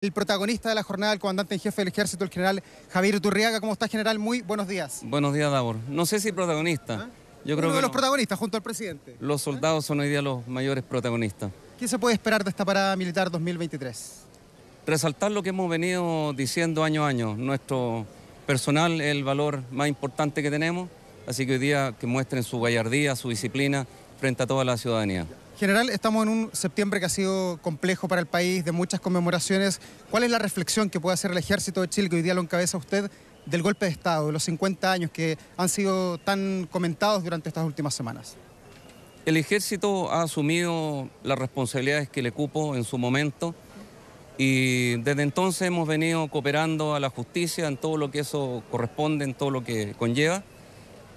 El protagonista de la jornada, el comandante en jefe del ejército, el general Javier Turriaga. ¿Cómo está, general? Muy buenos días. Buenos días, Davor. No sé si protagonista. ¿Ah? Yo creo que los protagonistas, junto al presidente. Los soldados son hoy día los mayores protagonistas. ¿Qué se puede esperar de esta parada militar 2023? Resaltar lo que hemos venido diciendo año a año. Nuestro personal es el valor más importante que tenemos, así que hoy día que muestren su gallardía, su disciplina, frente a toda la ciudadanía. General, estamos en un septiembre que ha sido complejo para el país, de muchas conmemoraciones. ¿Cuál es la reflexión que puede hacer el ejército de Chile, que hoy día lo encabeza usted, del golpe de Estado, de los 50 años que han sido tan comentados durante estas últimas semanas? El ejército ha asumido las responsabilidades que le cupo en su momento y desde entonces hemos venido cooperando a la justicia en todo lo que eso corresponde, en todo lo que conlleva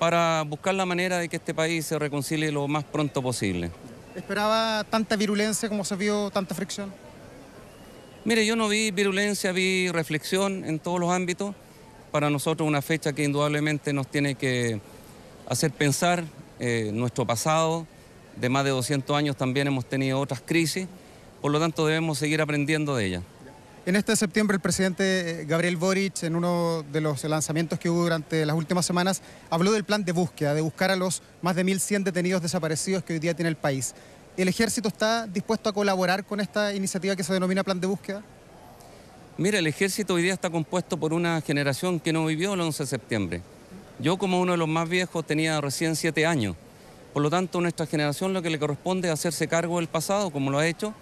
para buscar la manera de que este país se reconcilie lo más pronto posible. ¿Esperaba tanta virulencia como se vio, tanta fricción? Mire, yo no vi virulencia, vi reflexión en todos los ámbitos. Para nosotros una fecha que indudablemente nos tiene que hacer pensar eh, nuestro pasado. De más de 200 años también hemos tenido otras crisis, por lo tanto debemos seguir aprendiendo de ellas. En este septiembre el presidente eh, Gabriel Boric, en uno de los lanzamientos que hubo durante las últimas semanas, habló del plan de búsqueda, de buscar a los más de 1.100 detenidos desaparecidos que hoy día tiene el país. ¿El ejército está dispuesto a colaborar con esta iniciativa que se denomina plan de búsqueda? Mira, el ejército hoy día está compuesto por una generación que no vivió el 11 de septiembre. Yo como uno de los más viejos tenía recién siete años. Por lo tanto, nuestra generación lo que le corresponde es hacerse cargo del pasado, como lo ha hecho,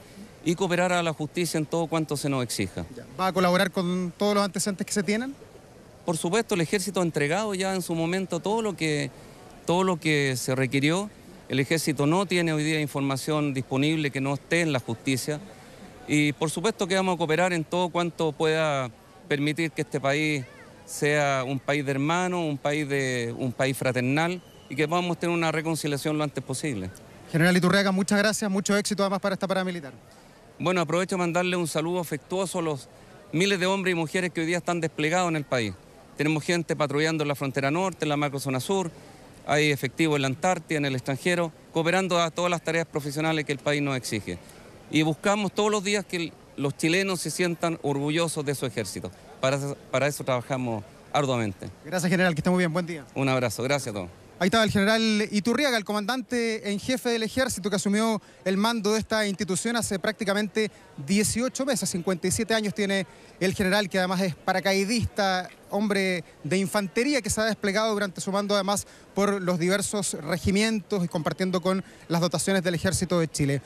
y cooperar a la justicia en todo cuanto se nos exija. ¿Va a colaborar con todos los antecedentes que se tienen? Por supuesto, el ejército ha entregado ya en su momento todo lo que, todo lo que se requirió. El ejército no tiene hoy día información disponible que no esté en la justicia. Y por supuesto que vamos a cooperar en todo cuanto pueda permitir que este país sea un país de hermanos, un país, un país fraternal y que podamos tener una reconciliación lo antes posible. General Iturriaga, muchas gracias, mucho éxito además para esta paramilitar. Bueno, aprovecho para mandarle un saludo afectuoso a los miles de hombres y mujeres que hoy día están desplegados en el país. Tenemos gente patrullando en la frontera norte, en la macrozona sur, hay efectivos en la Antártida, en el extranjero, cooperando a todas las tareas profesionales que el país nos exige. Y buscamos todos los días que los chilenos se sientan orgullosos de su ejército. Para, eso trabajamos arduamente. Gracias, general, que esté muy bien. Buen día. Un abrazo. Gracias a todos. Ahí estaba el general Iturriaga, el comandante en jefe del ejército que asumió el mando de esta institución hace prácticamente 18 meses, 57 años tiene el general, que además es paracaidista, hombre de infantería que se ha desplegado durante su mando además por los diversos regimientos y compartiendo con las dotaciones del ejército de Chile.